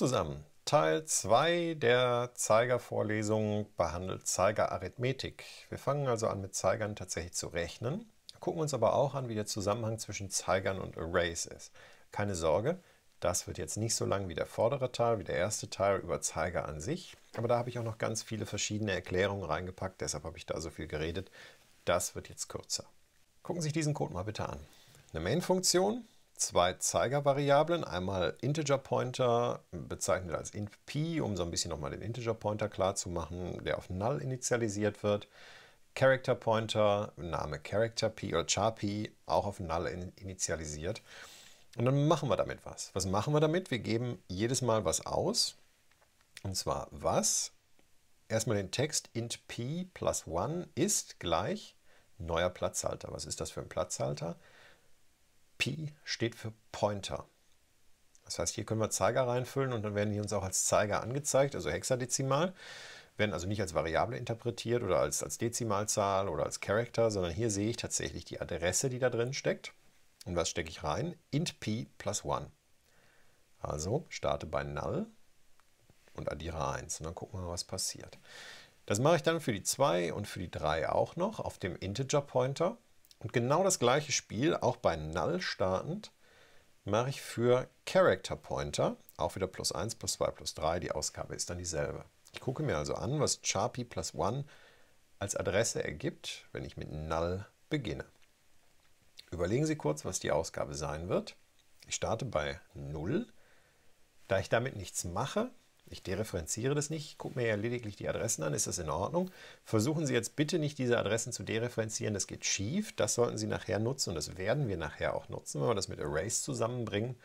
zusammen. Teil 2 der Zeigervorlesung behandelt Zeigerarithmetik. Wir fangen also an mit Zeigern tatsächlich zu rechnen, gucken uns aber auch an, wie der Zusammenhang zwischen Zeigern und Arrays ist. Keine Sorge, das wird jetzt nicht so lang wie der vordere Teil, wie der erste Teil über Zeiger an sich, aber da habe ich auch noch ganz viele verschiedene Erklärungen reingepackt, deshalb habe ich da so viel geredet. Das wird jetzt kürzer. Gucken Sie sich diesen Code mal bitte an. Eine Main-Funktion, zwei Zeigervariablen, einmal Integer Pointer, bezeichnet als int_p, um so ein bisschen nochmal den Integer Pointer klarzumachen, der auf null initialisiert wird. Character Pointer, Name Character P oder Char P, auch auf null in initialisiert. Und dann machen wir damit was. Was machen wir damit? Wir geben jedes Mal was aus. Und zwar was? Erstmal den Text int p plus 1 ist gleich neuer Platzhalter. Was ist das für ein Platzhalter? P steht für Pointer. Das heißt, hier können wir Zeiger reinfüllen und dann werden die uns auch als Zeiger angezeigt, also hexadezimal. Werden also nicht als Variable interpretiert oder als, als Dezimalzahl oder als Character, sondern hier sehe ich tatsächlich die Adresse, die da drin steckt. Und was stecke ich rein? int p plus 1. Also starte bei null und addiere 1 und dann gucken wir mal, was passiert. Das mache ich dann für die 2 und für die 3 auch noch auf dem Integer-Pointer. Und genau das gleiche Spiel, auch bei Null startend, mache ich für Character Pointer, auch wieder plus 1, plus 2, plus 3, die Ausgabe ist dann dieselbe. Ich gucke mir also an, was Sharpie plus 1 als Adresse ergibt, wenn ich mit Null beginne. Überlegen Sie kurz, was die Ausgabe sein wird. Ich starte bei 0. Da ich damit nichts mache, ich dereferenziere das nicht, gucke mir ja lediglich die Adressen an, ist das in Ordnung? Versuchen Sie jetzt bitte nicht, diese Adressen zu dereferenzieren, das geht schief. Das sollten Sie nachher nutzen und das werden wir nachher auch nutzen, wenn wir das mit Erase zusammenbringen.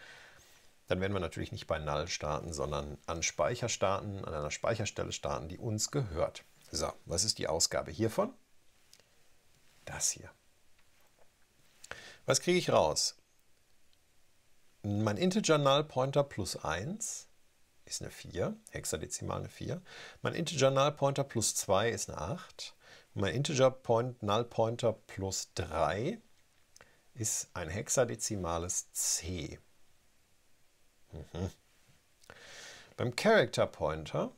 Dann werden wir natürlich nicht bei Null starten, sondern an Speicher starten, an einer Speicherstelle starten, die uns gehört. So, was ist die Ausgabe hiervon? Das hier. Was kriege ich raus? Mein Integer Null Pointer plus 1 ist eine 4, hexadezimal eine 4. Mein Integer Null Pointer plus 2 ist eine 8. Und mein Integer Point, Null Pointer plus 3 ist ein hexadezimales C. Mhm. Beim Character Pointer,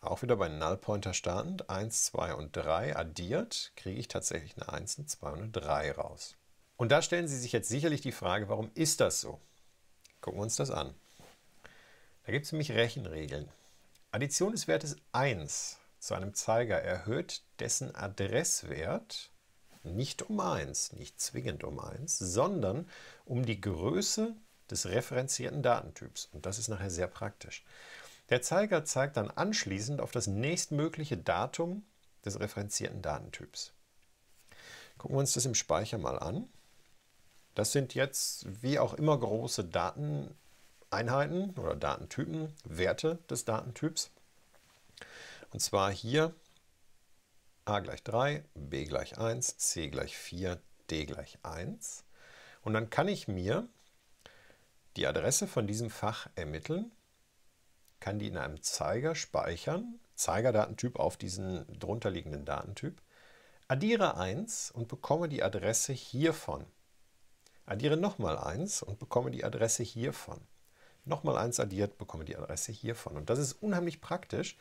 auch wieder bei Null Pointer startend, 1, 2 und 3 addiert, kriege ich tatsächlich eine 1, 2 und eine 3 raus. Und da stellen Sie sich jetzt sicherlich die Frage, warum ist das so? Gucken wir uns das an gibt es nämlich Rechenregeln. Addition des Wertes 1 zu einem Zeiger erhöht dessen Adresswert nicht um 1, nicht zwingend um 1, sondern um die Größe des referenzierten Datentyps. Und das ist nachher sehr praktisch. Der Zeiger zeigt dann anschließend auf das nächstmögliche Datum des referenzierten Datentyps. Gucken wir uns das im Speicher mal an. Das sind jetzt wie auch immer große Daten Einheiten oder Datentypen, Werte des Datentyps. Und zwar hier a gleich 3, b gleich 1, c gleich 4, d gleich 1. Und dann kann ich mir die Adresse von diesem Fach ermitteln, kann die in einem Zeiger speichern, Zeigerdatentyp auf diesen drunterliegenden Datentyp, addiere 1 und bekomme die Adresse hiervon. Addiere nochmal 1 und bekomme die Adresse hiervon nochmal eins addiert, bekomme die Adresse hiervon. Und das ist unheimlich praktisch.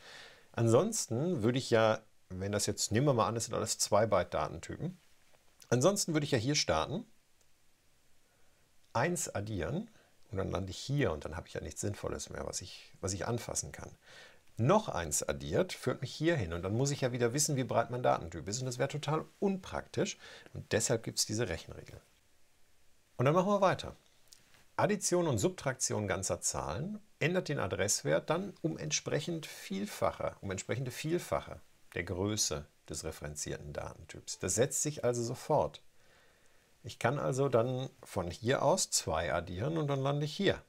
Ansonsten würde ich ja, wenn das jetzt, nehmen wir mal an, das sind alles 2-Byte-Datentypen. Ansonsten würde ich ja hier starten, 1 addieren und dann lande ich hier und dann habe ich ja nichts Sinnvolles mehr, was ich, was ich anfassen kann. Noch eins addiert, führt mich hier hin und dann muss ich ja wieder wissen, wie breit mein Datentyp ist und das wäre total unpraktisch und deshalb gibt es diese Rechenregel. Und dann machen wir weiter. Addition und Subtraktion ganzer Zahlen ändert den Adresswert dann um entsprechend Vielfache, um entsprechende Vielfache der Größe des referenzierten Datentyps. Das setzt sich also sofort. Ich kann also dann von hier aus zwei addieren und dann lande ich hier.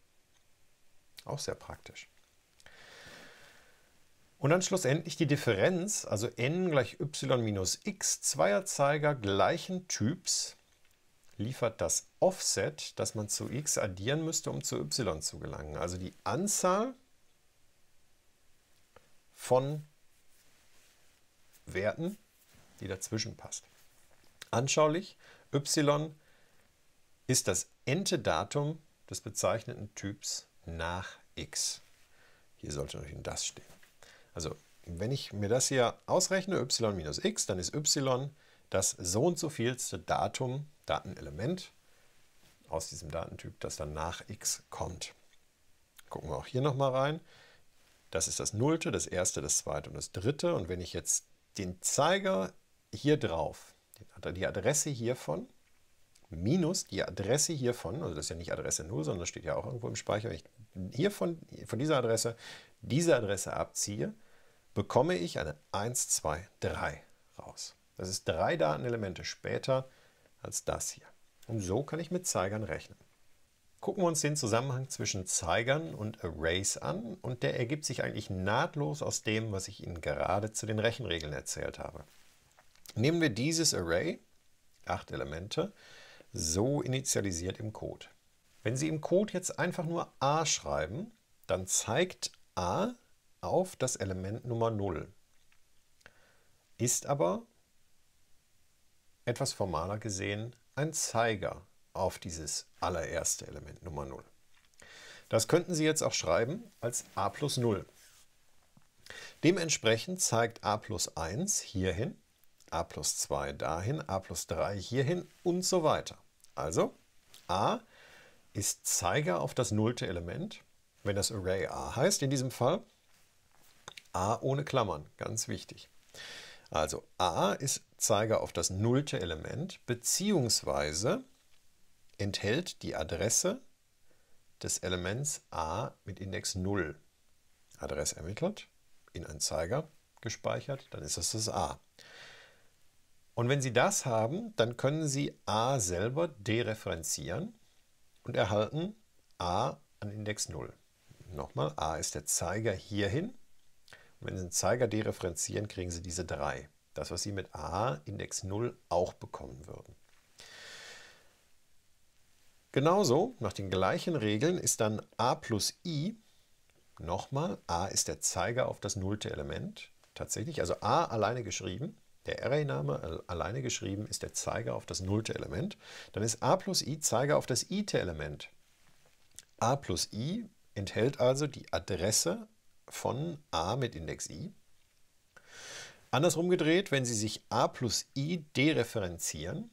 Auch sehr praktisch. Und dann schlussendlich die Differenz, also n gleich y minus x zweier Zeiger gleichen Typs, liefert das Offset, das man zu x addieren müsste, um zu y zu gelangen. Also die Anzahl von Werten, die dazwischen passt. Anschaulich, y ist das Ente-Datum des bezeichneten Typs nach x. Hier sollte noch in das stehen. Also wenn ich mir das hier ausrechne, y minus x, dann ist y das so und so vielste Datum Datenelement aus diesem Datentyp, das dann nach x kommt. Gucken wir auch hier nochmal rein. Das ist das Nullte, das Erste, das Zweite und das Dritte. Und wenn ich jetzt den Zeiger hier drauf, die Adresse hiervon, minus die Adresse hiervon, also das ist ja nicht Adresse 0, sondern das steht ja auch irgendwo im Speicher, wenn ich hiervon, von dieser Adresse, diese Adresse abziehe, bekomme ich eine 1, 2, 3 raus. Das ist drei Datenelemente später als das hier. Und so kann ich mit Zeigern rechnen. Gucken wir uns den Zusammenhang zwischen Zeigern und Arrays an und der ergibt sich eigentlich nahtlos aus dem, was ich Ihnen gerade zu den Rechenregeln erzählt habe. Nehmen wir dieses Array, acht Elemente, so initialisiert im Code. Wenn Sie im Code jetzt einfach nur a schreiben, dann zeigt a auf das Element Nummer 0, ist aber etwas formaler gesehen ein Zeiger auf dieses allererste Element Nummer 0. Das könnten Sie jetzt auch schreiben als a plus 0. Dementsprechend zeigt a plus 1 hierhin, a plus 2 dahin, a plus 3 hierhin und so weiter. Also a ist Zeiger auf das nullte Element, wenn das Array a heißt, in diesem Fall a ohne Klammern, ganz wichtig. Also a ist Zeiger auf das nullte Element beziehungsweise enthält die Adresse des Elements a mit Index 0. Adresse ermittelt, in einen Zeiger gespeichert, dann ist das das a. Und wenn Sie das haben, dann können Sie a selber dereferenzieren und erhalten a an Index 0. Nochmal, a ist der Zeiger hierhin wenn Sie einen Zeiger dereferenzieren, kriegen Sie diese 3. Das, was Sie mit A, Index 0, auch bekommen würden. Genauso, nach den gleichen Regeln, ist dann a plus i, nochmal, a ist der Zeiger auf das nullte Element, tatsächlich, also a alleine geschrieben, der Array-Name alleine geschrieben ist der Zeiger auf das nullte Element, dann ist a plus i Zeiger auf das i-te Element. a plus i enthält also die Adresse von a mit Index i. Andersrum gedreht, wenn Sie sich a plus i dereferenzieren,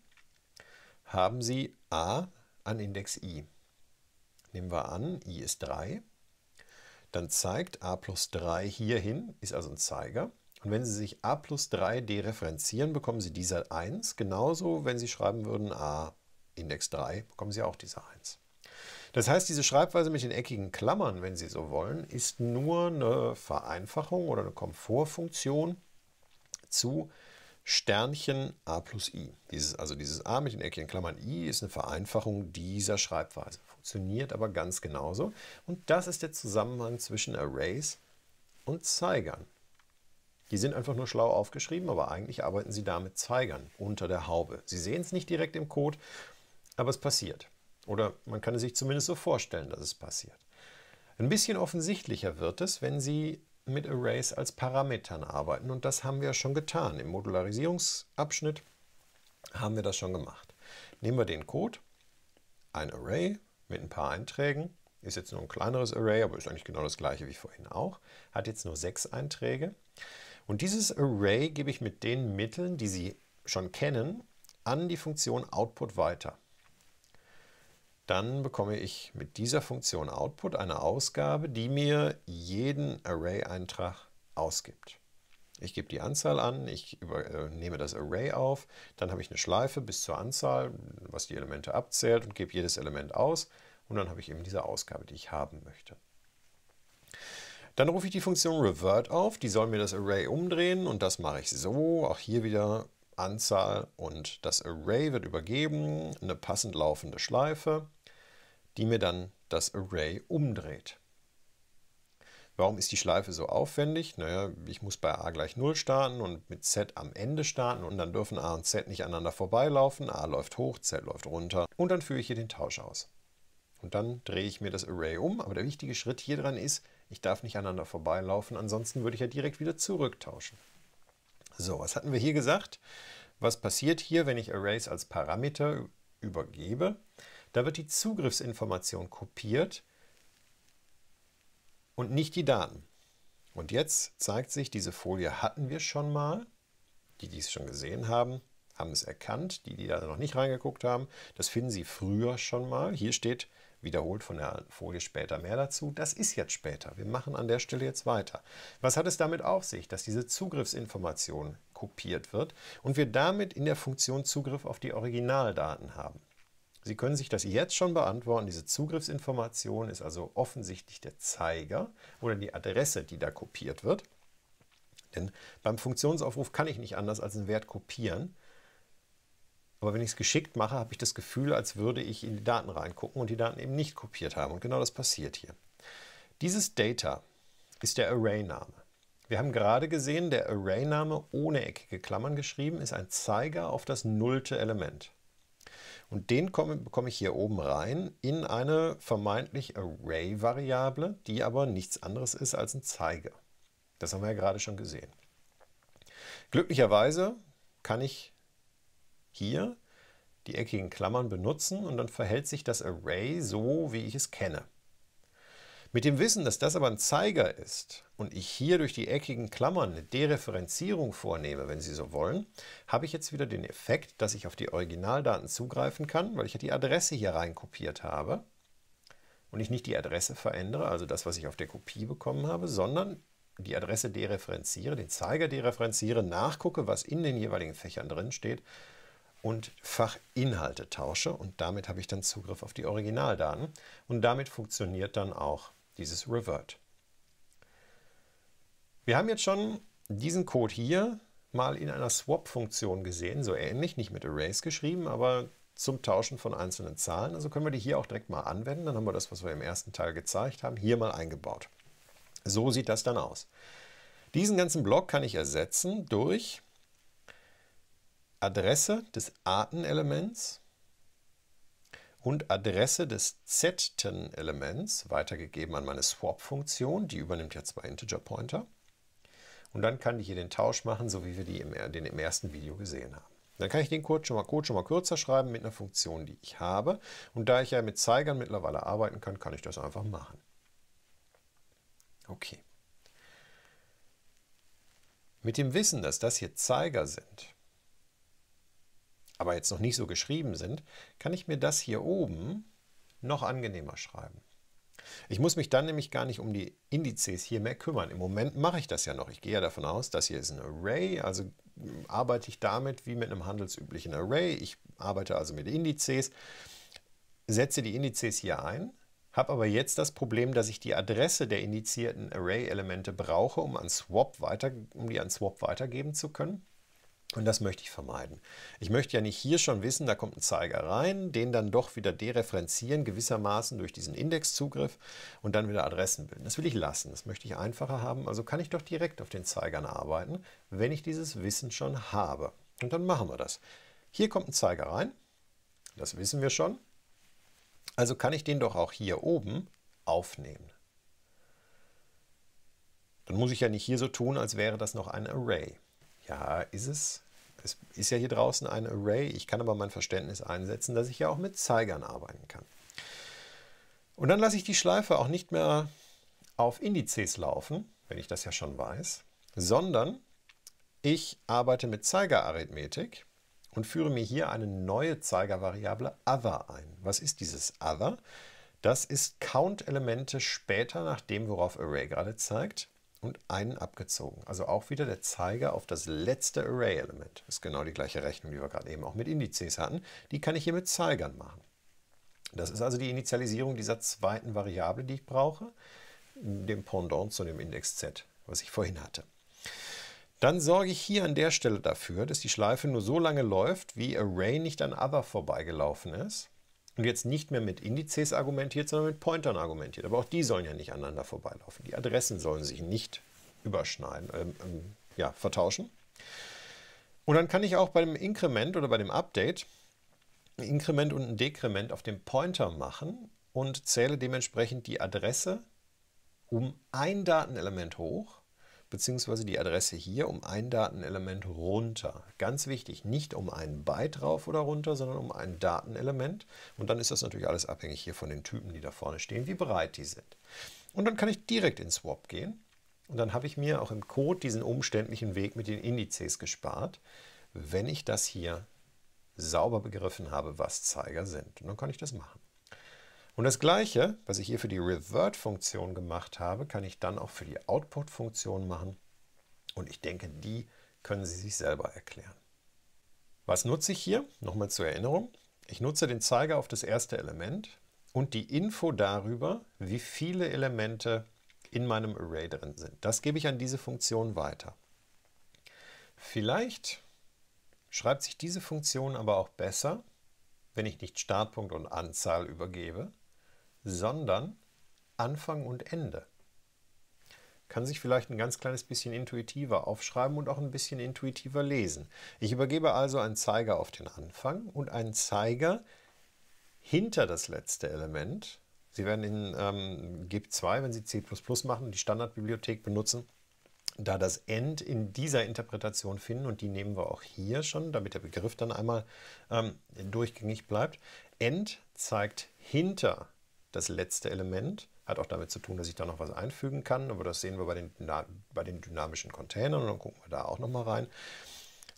haben Sie a an Index i. Nehmen wir an, i ist 3, dann zeigt a plus 3 hierhin, ist also ein Zeiger. Und wenn Sie sich a plus 3 dereferenzieren, bekommen Sie dieser 1. Genauso, wenn Sie schreiben würden a Index 3, bekommen Sie auch dieser 1. Das heißt, diese Schreibweise mit den eckigen Klammern, wenn Sie so wollen, ist nur eine Vereinfachung oder eine Komfortfunktion zu Sternchen a plus i. Dieses, also dieses a mit den eckigen Klammern i ist eine Vereinfachung dieser Schreibweise. Funktioniert aber ganz genauso. Und das ist der Zusammenhang zwischen Arrays und Zeigern. Die sind einfach nur schlau aufgeschrieben, aber eigentlich arbeiten sie da mit Zeigern unter der Haube. Sie sehen es nicht direkt im Code, aber es passiert. Oder man kann es sich zumindest so vorstellen, dass es passiert. Ein bisschen offensichtlicher wird es, wenn Sie mit Arrays als Parametern arbeiten. Und das haben wir schon getan. Im Modularisierungsabschnitt haben wir das schon gemacht. Nehmen wir den Code, ein Array mit ein paar Einträgen. Ist jetzt nur ein kleineres Array, aber ist eigentlich genau das gleiche wie vorhin auch. Hat jetzt nur sechs Einträge. Und dieses Array gebe ich mit den Mitteln, die Sie schon kennen, an die Funktion Output weiter dann bekomme ich mit dieser Funktion Output eine Ausgabe, die mir jeden Array-Eintrag ausgibt. Ich gebe die Anzahl an, ich äh, nehme das Array auf, dann habe ich eine Schleife bis zur Anzahl, was die Elemente abzählt und gebe jedes Element aus und dann habe ich eben diese Ausgabe, die ich haben möchte. Dann rufe ich die Funktion revert auf, die soll mir das Array umdrehen und das mache ich so, auch hier wieder Anzahl und das Array wird übergeben, eine passend laufende Schleife die mir dann das Array umdreht. Warum ist die Schleife so aufwendig? Naja, ich muss bei a gleich 0 starten und mit z am Ende starten und dann dürfen a und z nicht aneinander vorbeilaufen. a läuft hoch, z läuft runter und dann führe ich hier den Tausch aus. Und dann drehe ich mir das Array um, aber der wichtige Schritt hier dran ist, ich darf nicht aneinander vorbeilaufen, ansonsten würde ich ja direkt wieder zurücktauschen. So, was hatten wir hier gesagt? Was passiert hier, wenn ich Arrays als Parameter übergebe? Da wird die Zugriffsinformation kopiert und nicht die Daten. Und jetzt zeigt sich, diese Folie hatten wir schon mal. Die, die es schon gesehen haben, haben es erkannt. Die, die da noch nicht reingeguckt haben, das finden sie früher schon mal. Hier steht wiederholt von der Folie später mehr dazu. Das ist jetzt später. Wir machen an der Stelle jetzt weiter. Was hat es damit auf sich, dass diese Zugriffsinformation kopiert wird und wir damit in der Funktion Zugriff auf die Originaldaten haben? Sie können sich das jetzt schon beantworten. Diese Zugriffsinformation ist also offensichtlich der Zeiger oder die Adresse, die da kopiert wird. Denn beim Funktionsaufruf kann ich nicht anders als einen Wert kopieren. Aber wenn ich es geschickt mache, habe ich das Gefühl, als würde ich in die Daten reingucken und die Daten eben nicht kopiert haben. Und genau das passiert hier. Dieses Data ist der Array-Name. Wir haben gerade gesehen, der Array-Name ohne eckige Klammern geschrieben ist ein Zeiger auf das nullte Element. Und den komme, bekomme ich hier oben rein in eine vermeintlich Array-Variable, die aber nichts anderes ist als ein Zeiger. Das haben wir ja gerade schon gesehen. Glücklicherweise kann ich hier die eckigen Klammern benutzen und dann verhält sich das Array so, wie ich es kenne. Mit dem Wissen, dass das aber ein Zeiger ist und ich hier durch die eckigen Klammern eine Dereferenzierung vornehme, wenn Sie so wollen, habe ich jetzt wieder den Effekt, dass ich auf die Originaldaten zugreifen kann, weil ich ja die Adresse hier reinkopiert habe und ich nicht die Adresse verändere, also das, was ich auf der Kopie bekommen habe, sondern die Adresse dereferenziere, den Zeiger dereferenziere, nachgucke, was in den jeweiligen Fächern drin steht und Fachinhalte tausche und damit habe ich dann Zugriff auf die Originaldaten und damit funktioniert dann auch dieses Revert. Wir haben jetzt schon diesen Code hier mal in einer Swap-Funktion gesehen, so ähnlich, nicht mit Arrays geschrieben, aber zum Tauschen von einzelnen Zahlen. Also können wir die hier auch direkt mal anwenden. Dann haben wir das, was wir im ersten Teil gezeigt haben, hier mal eingebaut. So sieht das dann aus. Diesen ganzen Block kann ich ersetzen durch Adresse des Artenelements und Adresse des z Elements weitergegeben an meine Swap-Funktion. Die übernimmt ja zwei Integer-Pointer. Und dann kann ich hier den Tausch machen, so wie wir die im, den im ersten Video gesehen haben. Dann kann ich den Code schon, mal, Code schon mal kürzer schreiben mit einer Funktion, die ich habe. Und da ich ja mit Zeigern mittlerweile arbeiten kann, kann ich das einfach machen. Okay. Mit dem Wissen, dass das hier Zeiger sind, aber jetzt noch nicht so geschrieben sind, kann ich mir das hier oben noch angenehmer schreiben. Ich muss mich dann nämlich gar nicht um die Indizes hier mehr kümmern. Im Moment mache ich das ja noch. Ich gehe ja davon aus, das hier ist ein Array, also hm, arbeite ich damit wie mit einem handelsüblichen Array. Ich arbeite also mit Indizes, setze die Indizes hier ein, habe aber jetzt das Problem, dass ich die Adresse der indizierten Array-Elemente brauche, um, an Swap weiter, um die an Swap weitergeben zu können. Und das möchte ich vermeiden. Ich möchte ja nicht hier schon wissen, da kommt ein Zeiger rein, den dann doch wieder dereferenzieren, gewissermaßen durch diesen Indexzugriff und dann wieder Adressen bilden. Das will ich lassen, das möchte ich einfacher haben. Also kann ich doch direkt auf den Zeigern arbeiten, wenn ich dieses Wissen schon habe. Und dann machen wir das. Hier kommt ein Zeiger rein, das wissen wir schon. Also kann ich den doch auch hier oben aufnehmen. Dann muss ich ja nicht hier so tun, als wäre das noch ein Array. Ja, ist es. Es ist ja hier draußen ein Array. Ich kann aber mein Verständnis einsetzen, dass ich ja auch mit Zeigern arbeiten kann. Und dann lasse ich die Schleife auch nicht mehr auf Indizes laufen, wenn ich das ja schon weiß, sondern ich arbeite mit Zeigerarithmetik und führe mir hier eine neue Zeigervariable other ein. Was ist dieses other? Das ist Count-Elemente später nach dem, worauf Array gerade zeigt und einen abgezogen. Also auch wieder der Zeiger auf das letzte Array-Element. Das Ist genau die gleiche Rechnung, die wir gerade eben auch mit Indizes hatten. Die kann ich hier mit Zeigern machen. Das ist also die Initialisierung dieser zweiten Variable, die ich brauche, dem Pendant zu dem Index z, was ich vorhin hatte. Dann sorge ich hier an der Stelle dafür, dass die Schleife nur so lange läuft, wie Array nicht an Other vorbeigelaufen ist und jetzt nicht mehr mit Indizes argumentiert, sondern mit Pointern argumentiert. Aber auch die sollen ja nicht aneinander vorbeilaufen. Die Adressen sollen sich nicht überschneiden, ähm, ähm, ja, vertauschen. Und dann kann ich auch beim dem Inkrement oder bei dem Update ein Inkrement und ein Dekrement auf dem Pointer machen und zähle dementsprechend die Adresse um ein Datenelement hoch beziehungsweise die Adresse hier um ein Datenelement runter. Ganz wichtig, nicht um einen Byte rauf oder runter, sondern um ein Datenelement. Und dann ist das natürlich alles abhängig hier von den Typen, die da vorne stehen, wie breit die sind. Und dann kann ich direkt in Swap gehen. Und dann habe ich mir auch im Code diesen umständlichen Weg mit den Indizes gespart, wenn ich das hier sauber begriffen habe, was Zeiger sind. Und dann kann ich das machen. Und das gleiche, was ich hier für die Revert-Funktion gemacht habe, kann ich dann auch für die Output-Funktion machen. Und ich denke, die können Sie sich selber erklären. Was nutze ich hier? Nochmal zur Erinnerung. Ich nutze den Zeiger auf das erste Element und die Info darüber, wie viele Elemente in meinem Array drin sind. Das gebe ich an diese Funktion weiter. Vielleicht schreibt sich diese Funktion aber auch besser, wenn ich nicht Startpunkt und Anzahl übergebe, sondern Anfang und Ende. Kann sich vielleicht ein ganz kleines bisschen intuitiver aufschreiben und auch ein bisschen intuitiver lesen. Ich übergebe also einen Zeiger auf den Anfang und einen Zeiger hinter das letzte Element. Sie werden in ähm, GB2, wenn Sie C machen, die Standardbibliothek benutzen, da das End in dieser Interpretation finden und die nehmen wir auch hier schon, damit der Begriff dann einmal ähm, durchgängig bleibt. End zeigt hinter das letzte Element. Hat auch damit zu tun, dass ich da noch was einfügen kann, aber das sehen wir bei den, bei den dynamischen Containern und dann gucken wir da auch nochmal rein.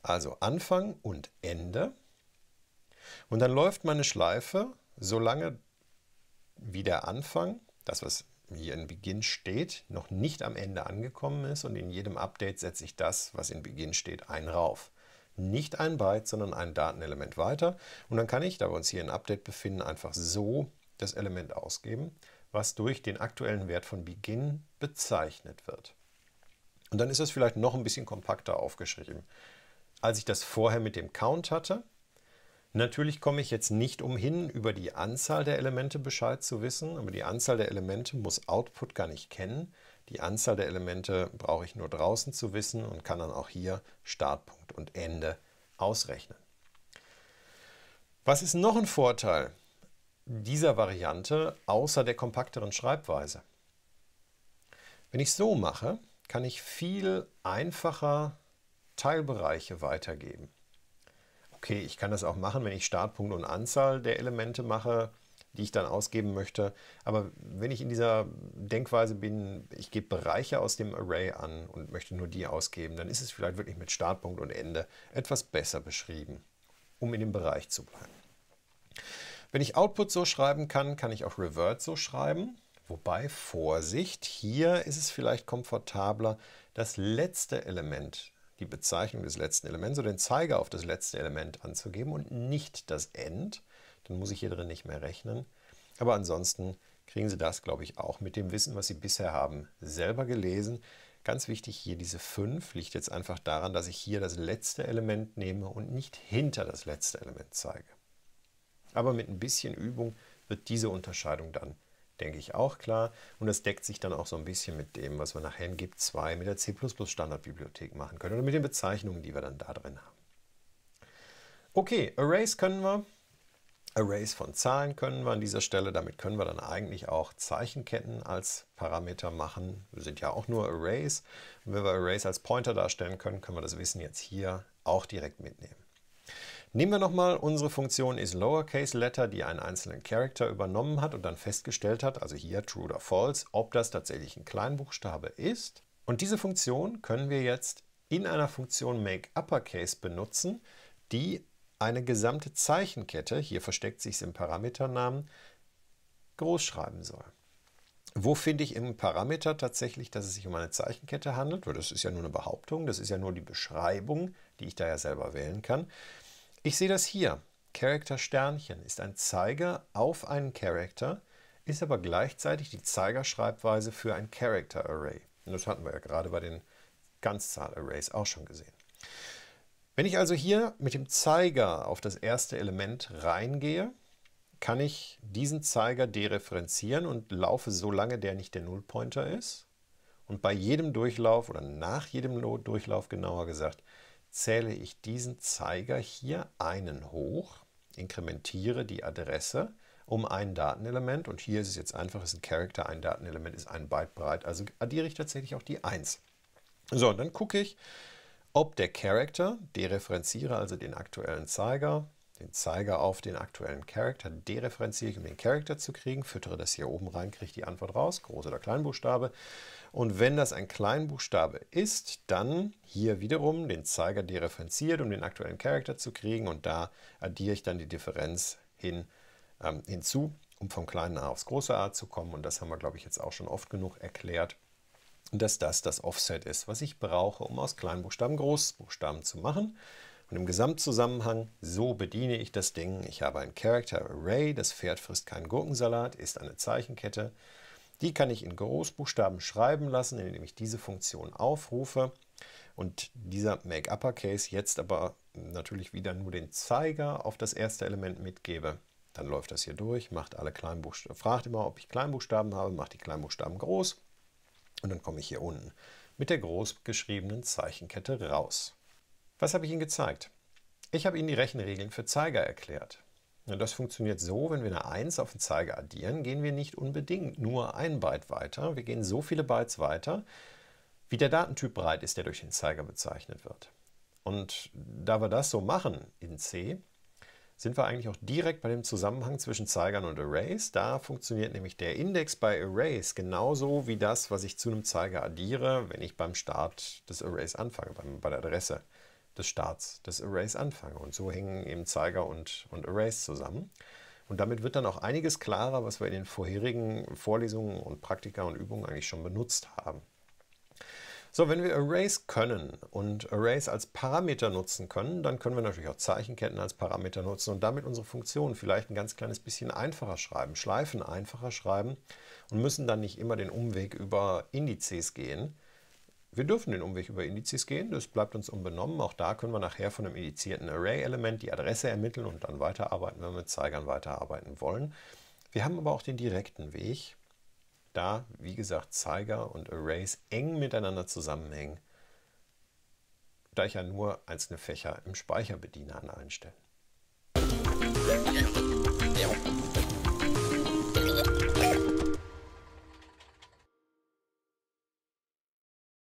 Also Anfang und Ende. Und dann läuft meine Schleife, solange wie der Anfang, das was hier in Beginn steht, noch nicht am Ende angekommen ist und in jedem Update setze ich das, was in Beginn steht, ein rauf. Nicht ein Byte, sondern ein Datenelement weiter und dann kann ich, da wir uns hier in Update befinden, einfach so das Element ausgeben, was durch den aktuellen Wert von Begin bezeichnet wird. Und dann ist es vielleicht noch ein bisschen kompakter aufgeschrieben. Als ich das vorher mit dem Count hatte, natürlich komme ich jetzt nicht umhin, über die Anzahl der Elemente Bescheid zu wissen, aber die Anzahl der Elemente muss Output gar nicht kennen. Die Anzahl der Elemente brauche ich nur draußen zu wissen und kann dann auch hier Startpunkt und Ende ausrechnen. Was ist noch ein Vorteil? dieser Variante außer der kompakteren Schreibweise. Wenn ich so mache, kann ich viel einfacher Teilbereiche weitergeben. Okay, ich kann das auch machen, wenn ich Startpunkt und Anzahl der Elemente mache, die ich dann ausgeben möchte. Aber wenn ich in dieser Denkweise bin, ich gebe Bereiche aus dem Array an und möchte nur die ausgeben, dann ist es vielleicht wirklich mit Startpunkt und Ende etwas besser beschrieben, um in dem Bereich zu bleiben. Wenn ich Output so schreiben kann, kann ich auch Revert so schreiben. Wobei, Vorsicht, hier ist es vielleicht komfortabler, das letzte Element, die Bezeichnung des letzten Elements oder den Zeiger auf das letzte Element anzugeben und nicht das End. Dann muss ich hier drin nicht mehr rechnen. Aber ansonsten kriegen Sie das, glaube ich, auch mit dem Wissen, was Sie bisher haben, selber gelesen. Ganz wichtig hier, diese 5 liegt jetzt einfach daran, dass ich hier das letzte Element nehme und nicht hinter das letzte Element zeige. Aber mit ein bisschen Übung wird diese Unterscheidung dann, denke ich, auch klar. Und das deckt sich dann auch so ein bisschen mit dem, was wir nachher in GIP 2 mit der C++ Standardbibliothek machen können oder mit den Bezeichnungen, die wir dann da drin haben. Okay, Arrays können wir. Arrays von Zahlen können wir an dieser Stelle. Damit können wir dann eigentlich auch Zeichenketten als Parameter machen. Wir sind ja auch nur Arrays. Und wenn wir Arrays als Pointer darstellen können, können wir das Wissen jetzt hier auch direkt mitnehmen. Nehmen wir nochmal unsere Funktion isLowerCaseLetter, die einen einzelnen Charakter übernommen hat und dann festgestellt hat, also hier true oder false, ob das tatsächlich ein Kleinbuchstabe ist. Und diese Funktion können wir jetzt in einer Funktion makeUpperCase benutzen, die eine gesamte Zeichenkette, hier versteckt sich es im Parameternamen, groß schreiben soll. Wo finde ich im Parameter tatsächlich, dass es sich um eine Zeichenkette handelt? Weil das ist ja nur eine Behauptung, das ist ja nur die Beschreibung, die ich da ja selber wählen kann. Ich sehe das hier. Character Sternchen ist ein Zeiger auf einen Character, ist aber gleichzeitig die Zeigerschreibweise für ein Character Array. Und das hatten wir ja gerade bei den Ganzzahl-Arrays auch schon gesehen. Wenn ich also hier mit dem Zeiger auf das erste Element reingehe, kann ich diesen Zeiger dereferenzieren und laufe so lange, der nicht der Nullpointer ist. Und bei jedem Durchlauf oder nach jedem Durchlauf genauer gesagt, zähle ich diesen Zeiger hier einen hoch, inkrementiere die Adresse um ein Datenelement und hier ist es jetzt einfach, ist ein Character, ein Datenelement ist ein Byte breit, also addiere ich tatsächlich auch die 1. So, und dann gucke ich, ob der Character, dereferenziere also den aktuellen Zeiger, den Zeiger auf den aktuellen Character dereferenziere ich, um den Character zu kriegen, füttere das hier oben rein, kriege die Antwort raus, Groß- oder Kleinbuchstabe. Und wenn das ein Kleinbuchstabe ist, dann hier wiederum den Zeiger dereferenziert, um den aktuellen Charakter zu kriegen. Und da addiere ich dann die Differenz hin, ähm, hinzu, um vom kleinen a aufs große a zu kommen. Und das haben wir, glaube ich, jetzt auch schon oft genug erklärt, dass das das Offset ist, was ich brauche, um aus Kleinbuchstaben Großbuchstaben zu machen. Und im Gesamtzusammenhang, so bediene ich das Ding. Ich habe ein Character Array, das Pferd frisst keinen Gurkensalat, ist eine Zeichenkette. Die kann ich in Großbuchstaben schreiben lassen, indem ich diese Funktion aufrufe und dieser Make-Upper-Case jetzt aber natürlich wieder nur den Zeiger auf das erste Element mitgebe. Dann läuft das hier durch, macht alle Kleinbuchstaben, fragt immer, ob ich Kleinbuchstaben habe, macht die Kleinbuchstaben groß und dann komme ich hier unten mit der groß geschriebenen Zeichenkette raus. Was habe ich Ihnen gezeigt? Ich habe Ihnen die Rechenregeln für Zeiger erklärt das funktioniert so, wenn wir eine 1 auf den Zeiger addieren, gehen wir nicht unbedingt nur ein Byte weiter. Wir gehen so viele Bytes weiter, wie der Datentyp breit ist, der durch den Zeiger bezeichnet wird. Und da wir das so machen in C, sind wir eigentlich auch direkt bei dem Zusammenhang zwischen Zeigern und Arrays. Da funktioniert nämlich der Index bei Arrays genauso wie das, was ich zu einem Zeiger addiere, wenn ich beim Start des Arrays anfange, bei der Adresse des Starts des Arrays anfange. Und so hängen eben Zeiger und, und Arrays zusammen. Und damit wird dann auch einiges klarer, was wir in den vorherigen Vorlesungen und Praktika und Übungen eigentlich schon benutzt haben. So, wenn wir Arrays können und Arrays als Parameter nutzen können, dann können wir natürlich auch Zeichenketten als Parameter nutzen und damit unsere Funktionen vielleicht ein ganz kleines bisschen einfacher schreiben, Schleifen einfacher schreiben und müssen dann nicht immer den Umweg über Indizes gehen, wir dürfen den Umweg über Indizes gehen, das bleibt uns unbenommen. Auch da können wir nachher von einem indizierten Array-Element die Adresse ermitteln und dann weiterarbeiten, wenn wir mit Zeigern weiterarbeiten wollen. Wir haben aber auch den direkten Weg, da, wie gesagt, Zeiger und Arrays eng miteinander zusammenhängen, da ich ja nur einzelne Fächer im Speicher bediene an allen Stellen.